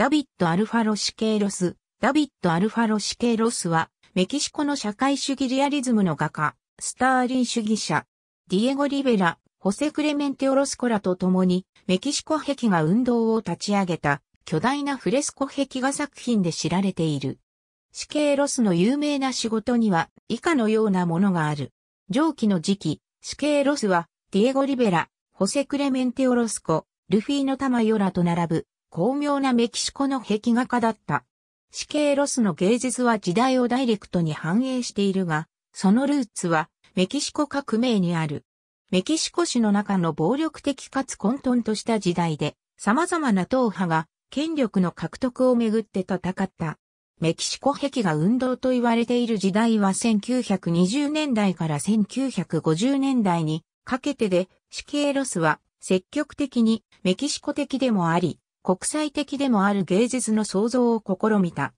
ダビッド・アルファロシケイロス。ダビッド・アルファロシケイロスは、メキシコの社会主義リアリズムの画家、スターリン主義者、ディエゴ・リベラ、ホセ・クレメンテ・オロスコラと共に、メキシコ壁画運動を立ち上げた、巨大なフレスコ壁画作品で知られている。シケイロスの有名な仕事には、以下のようなものがある。上記の時期、シケイロスは、ディエゴ・リベラ、ホセ・クレメンテ・オロスコ、ルフィーノ・タマヨラと並ぶ、巧妙なメキシコの壁画家だった。死刑ロスの芸術は時代をダイレクトに反映しているが、そのルーツはメキシコ革命にある。メキシコ市の中の暴力的かつ混沌とした時代で、様々な党派が権力の獲得をめぐって戦った。メキシコ壁画運動と言われている時代は1920年代から1950年代にかけてで、死刑ロスは積極的にメキシコ的でもあり、国際的でもある芸術の創造を試みた。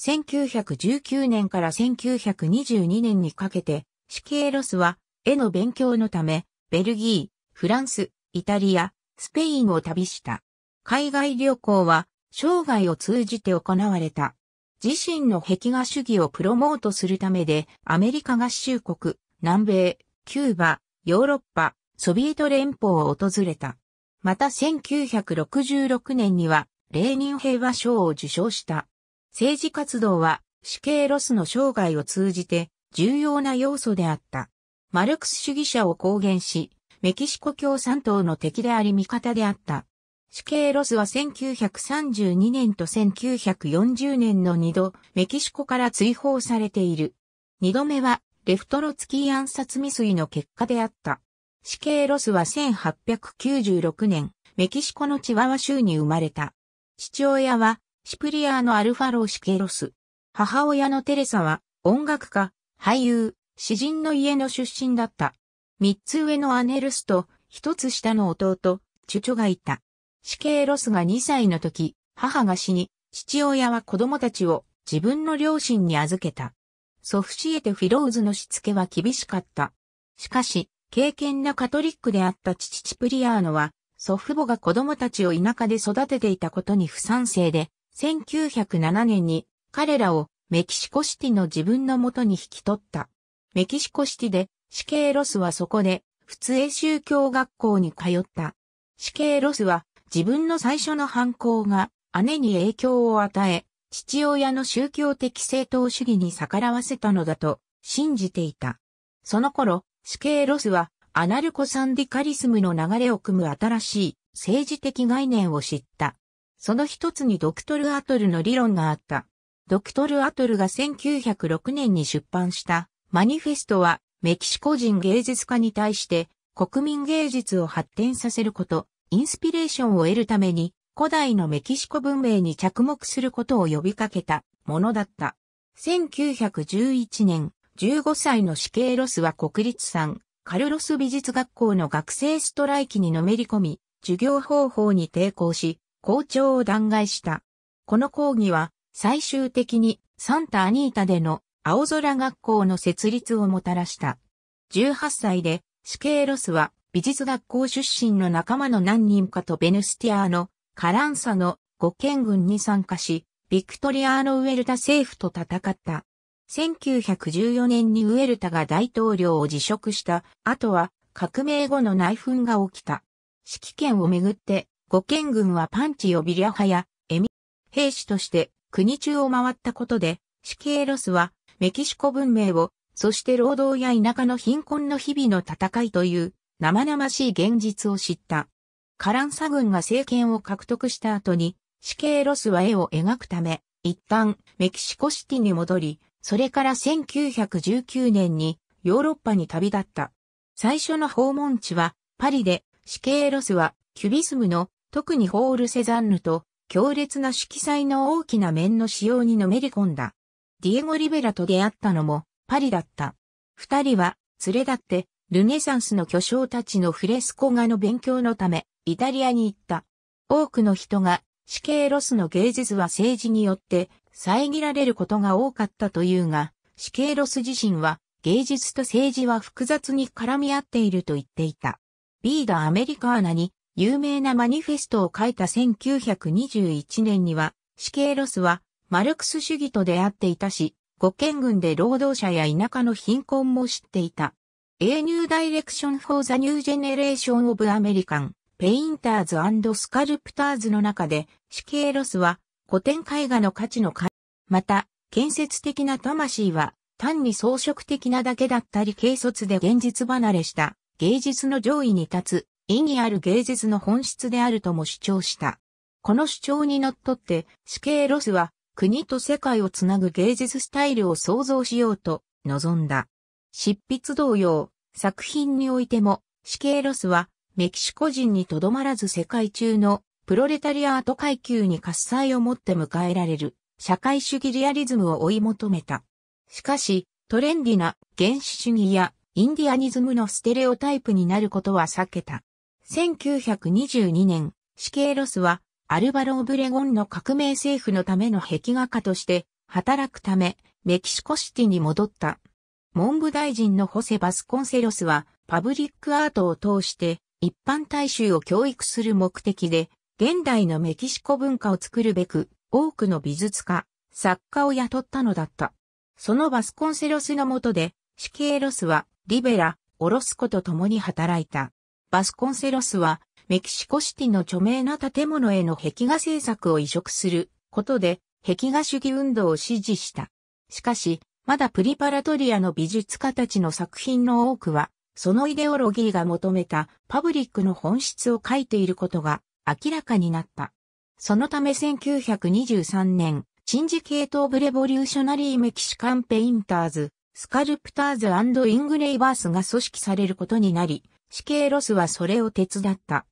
1919年から1922年にかけて、シキエロスは絵の勉強のため、ベルギー、フランス、イタリア、スペインを旅した。海外旅行は生涯を通じて行われた。自身の壁画主義をプロモートするためで、アメリカ合衆国、南米、キューバ、ヨーロッパ、ソビエト連邦を訪れた。また1966年には、レーニン平和賞を受賞した。政治活動は死刑ロスの生涯を通じて重要な要素であった。マルクス主義者を公言し、メキシコ共産党の敵であり味方であった。死刑ロスは1932年と1940年の2度、メキシコから追放されている。2度目は、レフトロツキー暗殺未遂の結果であった。死刑ロスは1896年、メキシコのチワワ州に生まれた。父親は、シプリアーノ・アルファロー・シケロス。母親のテレサは、音楽家、俳優、詩人の家の出身だった。三つ上のアネルスと、一つ下の弟、チュチョがいた。死刑ロスが2歳の時、母が死に、父親は子供たちを自分の両親に預けた。ソフシエテ・フィローズのしつけは厳しかった。しかし、敬虔なカトリックであった父チプリアーノは、祖父母が子供たちを田舎で育てていたことに不賛成で、1907年に彼らをメキシコシティの自分のもとに引き取った。メキシコシティで、死刑ロスはそこで、普通英宗教学校に通った。死刑ロスは、自分の最初の犯行が、姉に影響を与え、父親の宗教的正当主義に逆らわせたのだと、信じていた。その頃、死刑ロスは、アナルコサンディカリスムの流れを組む新しい政治的概念を知った。その一つにドクトル・アトルの理論があった。ドクトル・アトルが1906年に出版したマニフェストはメキシコ人芸術家に対して国民芸術を発展させること、インスピレーションを得るために古代のメキシコ文明に着目することを呼びかけたものだった。1911年、15歳の死刑ロスは国立産、カルロス美術学校の学生ストライキにのめり込み、授業方法に抵抗し、校長を弾劾した。この講義は、最終的にサンタアニータでの青空学校の設立をもたらした。18歳で死刑ロスは美術学校出身の仲間の何人かとベヌスティアーノ、カランサの五県軍に参加し、ビクトリアーノ・ウェルタ政府と戦った。1914年にウエルタが大統領を辞職した後は革命後の内紛が起きた。指揮権をめぐって五県軍はパンチオビリャハやエミ兵士として国中を回ったことで死刑ロスはメキシコ文明をそして労働や田舎の貧困の日々の戦いという生々しい現実を知った。カランサ軍が政権を獲得した後に死刑ロスは絵を描くため一旦メキシコシティに戻りそれから1919年にヨーロッパに旅立った。最初の訪問地はパリで、死刑ロスはキュビスムの特にホール・セザンヌと強烈な色彩の大きな面の使用にのめり込んだ。ディエゴ・リベラと出会ったのもパリだった。二人は連れ立ってルネサンスの巨匠たちのフレスコ画の勉強のためイタリアに行った。多くの人が死刑ロスの芸術は政治によって遮られることが多かったというが、シケーロス自身は芸術と政治は複雑に絡み合っていると言っていた。ビーダ・アメリカーナに有名なマニフェストを書いた1921年には、シケーロスはマルクス主義と出会っていたし、五県軍で労働者や田舎の貧困も知っていた。A New Direction for the New Generation of American Painters and Sculptors の中で、シケーロスは古典絵画の価値のか、また、建設的な魂は、単に装飾的なだけだったり軽率で現実離れした芸術の上位に立つ意義ある芸術の本質であるとも主張した。この主張にのっとって死刑ロスは国と世界をつなぐ芸術スタイルを創造しようと望んだ。執筆同様、作品においても死刑ロスはメキシコ人にとどまらず世界中のプロレタリアート階級に喝采をもって迎えられる社会主義リアリズムを追い求めた。しかし、トレンディな原始主義やインディアニズムのステレオタイプになることは避けた。1922年、死刑ロスはアルバロ・オブレゴンの革命政府のための壁画家として働くためメキシコシティに戻った。文部大臣のホセ・バスコンセロスはパブリックアートを通して一般大衆を教育する目的で現代のメキシコ文化を作るべく、多くの美術家、作家を雇ったのだった。そのバスコンセロスの下で、シキエロスは、リベラ、オロスコと共に働いた。バスコンセロスは、メキシコシティの著名な建物への壁画制作を移植することで、壁画主義運動を支持した。しかし、まだプリパラトリアの美術家たちの作品の多くは、そのイデオロギーが求めたパブリックの本質を書いていることが明らかになった。そのため1923年、新時系統ブレボリューショナリーメキシカンペインターズ、スカルプターズイングレイバースが組織されることになり、死刑ロスはそれを手伝った。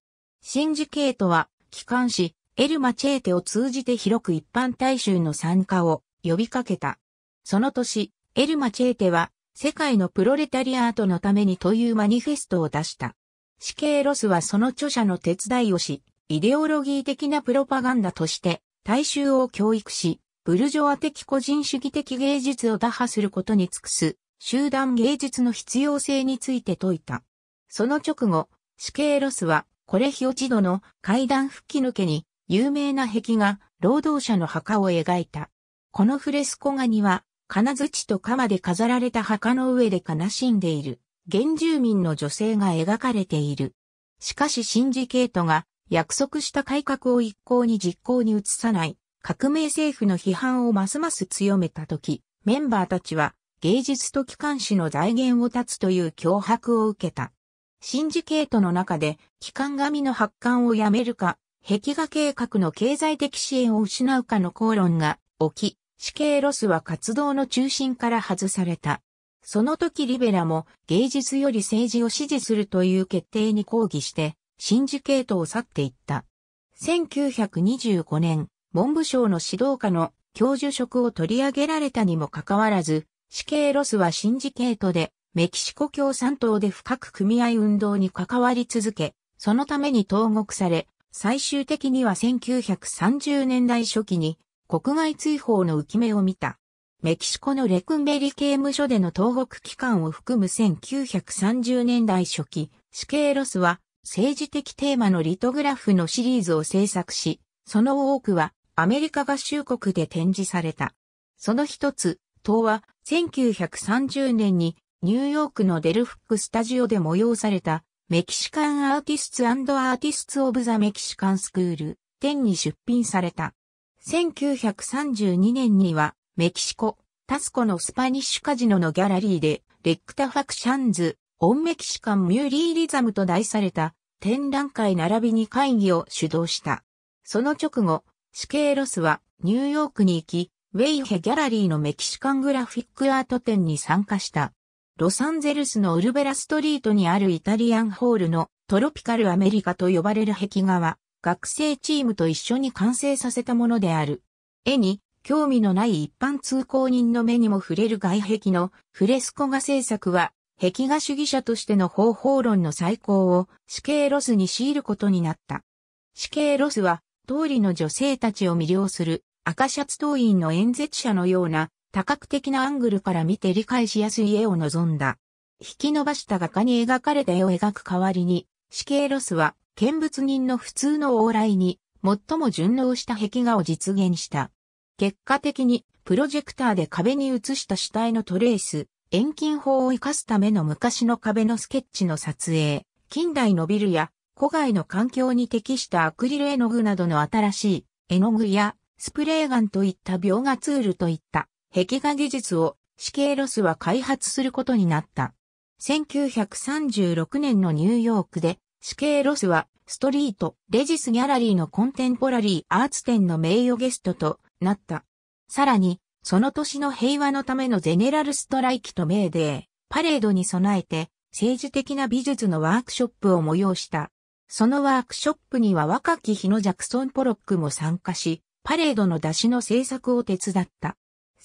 ジケ系トは、機関し、エルマチェーテを通じて広く一般大衆の参加を呼びかけた。その年、エルマチェーテは、世界のプロレタリアートのためにというマニフェストを出した。死刑ロスはその著者の手伝いをし、イデオロギー的なプロパガンダとして大衆を教育し、ブルジョア的個人主義的芸術を打破することに尽くす集団芸術の必要性について説いた。その直後、死刑ロスはコレヒオチドの階段吹き抜けに有名な壁画、労働者の墓を描いた。このフレスコ画には、金槌と鎌で飾られた墓の上で悲しんでいる、原住民の女性が描かれている。しかしシンジケートが約束した改革を一向に実行に移さない革命政府の批判をますます強めた時、メンバーたちは芸術と機関紙の財源を断つという脅迫を受けた。シンジケートの中で機関紙の発刊をやめるか、壁画計画の経済的支援を失うかの口論が起き、死刑ロスは活動の中心から外された。その時リベラも芸術より政治を支持するという決定に抗議して、シンジケートを去っていった。1925年、文部省の指導下の教授職を取り上げられたにもかかわらず、死刑ロスはシンジケートで、メキシコ共産党で深く組合運動に関わり続け、そのために投獄され、最終的には1930年代初期に国外追放の浮き目を見た。メキシコのレクンベリ刑務所での投獄期間を含む1930年代初期、死刑ロスは政治的テーマのリトグラフのシリーズを制作し、その多くはアメリカ合衆国で展示された。その一つ、党は1930年にニューヨークのデルフックスタジオで催されたメキシカンアーティストアーティストオブザメキシカンスクール10に出品された。1932年にはメキシコ、タスコのスパニッシュカジノのギャラリーでレックタファクシャンズ、オンメキシカンミューリーリザムと題された展覧会並びに会議を主導した。その直後、死刑ロスはニューヨークに行き、ウェイヘギャラリーのメキシカングラフィックアート展に参加した。ロサンゼルスのウルベラストリートにあるイタリアンホールのトロピカルアメリカと呼ばれる壁画は学生チームと一緒に完成させたものである。絵に興味のない一般通行人の目にも触れる外壁のフレスコ画制作は壁画主義者としての方法論の再考を死刑ロスに強いることになった。死刑ロスは、通りの女性たちを魅了する赤シャツ党員の演説者のような多角的なアングルから見て理解しやすい絵を望んだ。引き伸ばした画家に描かれた絵を描く代わりに、死刑ロスは見物人の普通の往来に最も順応した壁画を実現した。結果的にプロジェクターで壁に映した死体のトレース、遠近法を生かすための昔の壁のスケッチの撮影、近代のビルや古外の環境に適したアクリル絵の具などの新しい絵の具やスプレーガンといった描画ツールといった壁画技術を死刑ロスは開発することになった。1936年のニューヨークで死刑ロスはストリート、レジスギャラリーのコンテンポラリーアーツ展の名誉ゲストとなった。さらに、その年の平和のためのゼネラルストライキとメーデー、パレードに備えて政治的な美術のワークショップを催した。そのワークショップには若き日のジャクソン・ポロックも参加し、パレードの出しの制作を手伝った。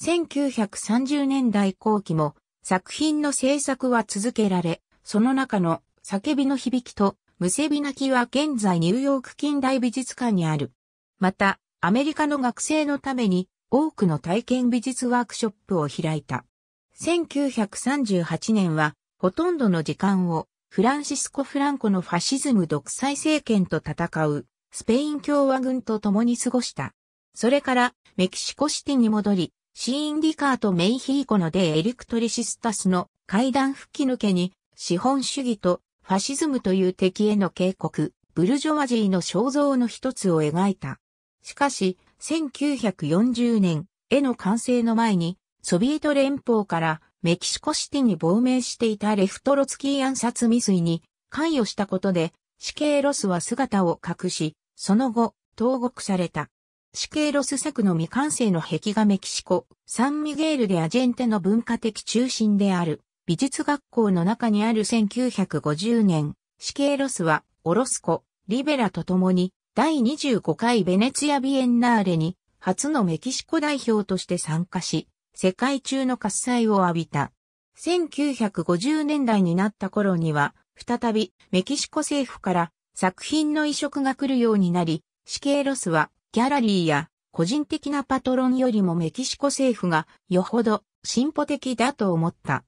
1930年代後期も作品の制作は続けられ、その中の叫びの響きとむせび泣きは現在ニューヨーク近代美術館にある。また、アメリカの学生のために多くの体験美術ワークショップを開いた。1938年は、ほとんどの時間を、フランシスコ・フランコのファシズム独裁政権と戦う、スペイン共和軍と共に過ごした。それから、メキシコシティに戻り、シーン・リカーとメイヒーコのデエリクトリシスタスの階段吹き抜けに、資本主義とファシズムという敵への警告、ブルジョワジーの肖像の一つを描いた。しかし、1940年、絵の完成の前に、ソビエト連邦からメキシコシティに亡命していたレフトロツキー暗殺未遂に関与したことで、死刑ロスは姿を隠し、その後、投獄された。死刑ロス作の未完成の壁画メキシコ、サンミゲールでアジェンテの文化的中心である、美術学校の中にある1950年、死刑ロスは、オロスコ、リベラと共に、第25回ベネツィア・ビエンナーレに初のメキシコ代表として参加し、世界中の喝采を浴びた。1950年代になった頃には、再びメキシコ政府から作品の移植が来るようになり、死刑ロスはギャラリーや個人的なパトロンよりもメキシコ政府がよほど進歩的だと思った。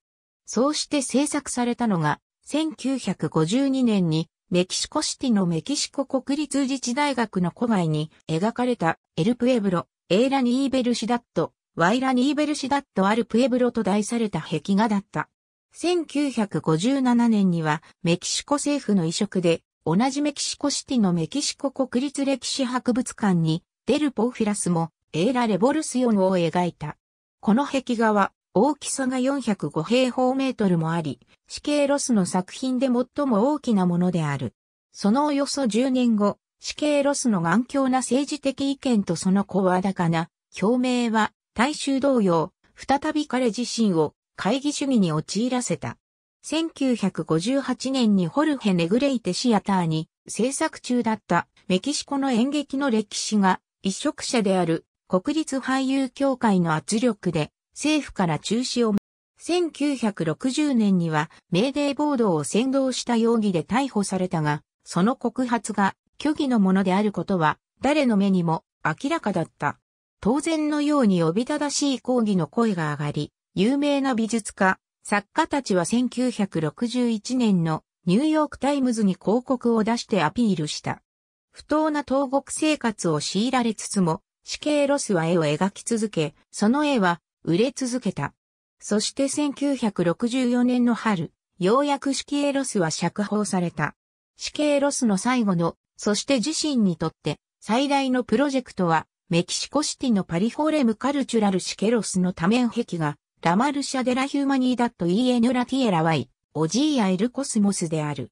そうして制作されたのが1952年にメキシコシティのメキシコ国立自治大学の郊外に描かれたエルプエブロ、エーラニーベルシダット、ワイラニーベルシダットアルプエブロと題された壁画だった。1957年にはメキシコ政府の移植で同じメキシコシティのメキシコ国立歴史博物館にデル・ポーフィラスもエーラ・レボルスヨンを描いた。この壁画は大きさが405平方メートルもあり、死刑ロスの作品で最も大きなものである。そのおよそ10年後、死刑ロスの頑強な政治的意見とその声高な表明は、大衆同様、再び彼自身を会議主義に陥らせた。1958年にホルヘ・ネグレイテシアターに制作中だったメキシコの演劇の歴史が一色者である国立俳優協会の圧力で政府から中止を、1960年には、メーデー暴動を先導した容疑で逮捕されたが、その告発が虚偽のものであることは、誰の目にも明らかだった。当然のようにおびただしい抗議の声が上がり、有名な美術家、作家たちは1961年のニューヨークタイムズに広告を出してアピールした。不当な投獄生活を強いられつつも、死刑ロスは絵を描き続け、その絵は売れ続けた。そして1964年の春、ようやく死刑ロスは釈放された。死刑ロスの最後の、そして自身にとって最大のプロジェクトは、メキシコシティのパリフォーレムカルチュラルシケロスの多面壁が、ラマルシャデラヒューマニーダットイエヌラティエラワイ、オジーア・エルコスモスである。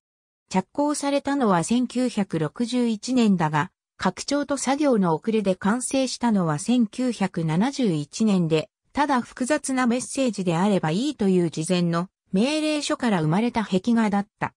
着工されたのは1961年だが、拡張と作業の遅れで完成したのは1971年で、ただ複雑なメッセージであればいいという事前の命令書から生まれた壁画だった。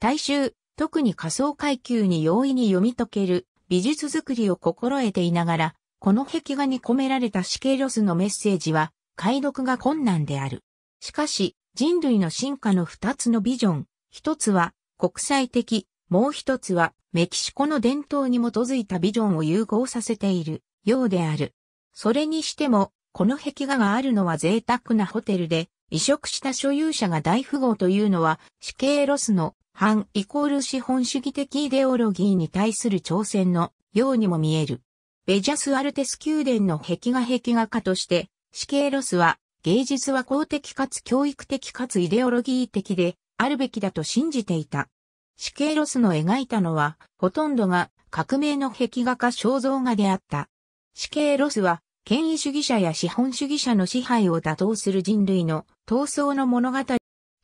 大衆、特に仮想階級に容易に読み解ける美術作りを心得ていながら、この壁画に込められた死刑ロスのメッセージは解読が困難である。しかし、人類の進化の二つのビジョン、一つは国際的、もう一つはメキシコの伝統に基づいたビジョンを融合させているようである。それにしても、この壁画があるのは贅沢なホテルで、移植した所有者が大富豪というのは、死刑ロスの反イコール資本主義的イデオロギーに対する挑戦のようにも見える。ベジャス・アルテス宮殿の壁画壁画家として、死刑ロスは、芸術は公的かつ教育的かつイデオロギー的であるべきだと信じていた。死刑ロスの描いたのは、ほとんどが革命の壁画家肖像画であった。死刑ロスは、権威主義者や資本主義者の支配を打倒する人類の闘争の物語。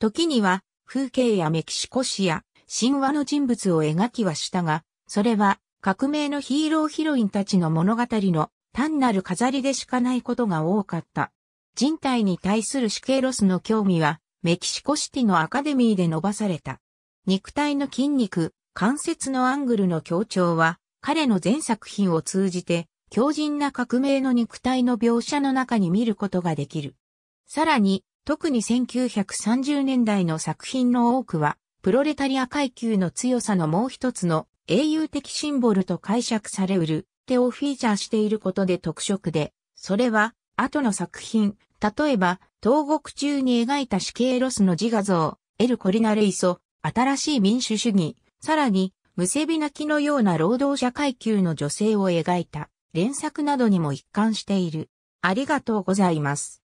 時には風景やメキシコ史や神話の人物を描きはしたが、それは革命のヒーローヒロインたちの物語の単なる飾りでしかないことが多かった。人体に対する死刑ロスの興味はメキシコシティのアカデミーで伸ばされた。肉体の筋肉、関節のアングルの強調は彼の全作品を通じて強靭な革命の肉体の描写の中に見ることができる。さらに、特に1930年代の作品の多くは、プロレタリア階級の強さのもう一つの英雄的シンボルと解釈されうる手をフィーチャーしていることで特色で、それは後の作品、例えば、東国中に描いた死刑ロスの自画像、エル・コリナ・レイソ、新しい民主主義、さらに、むせび泣きのような労働者階級の女性を描いた。連作などにも一貫している。ありがとうございます。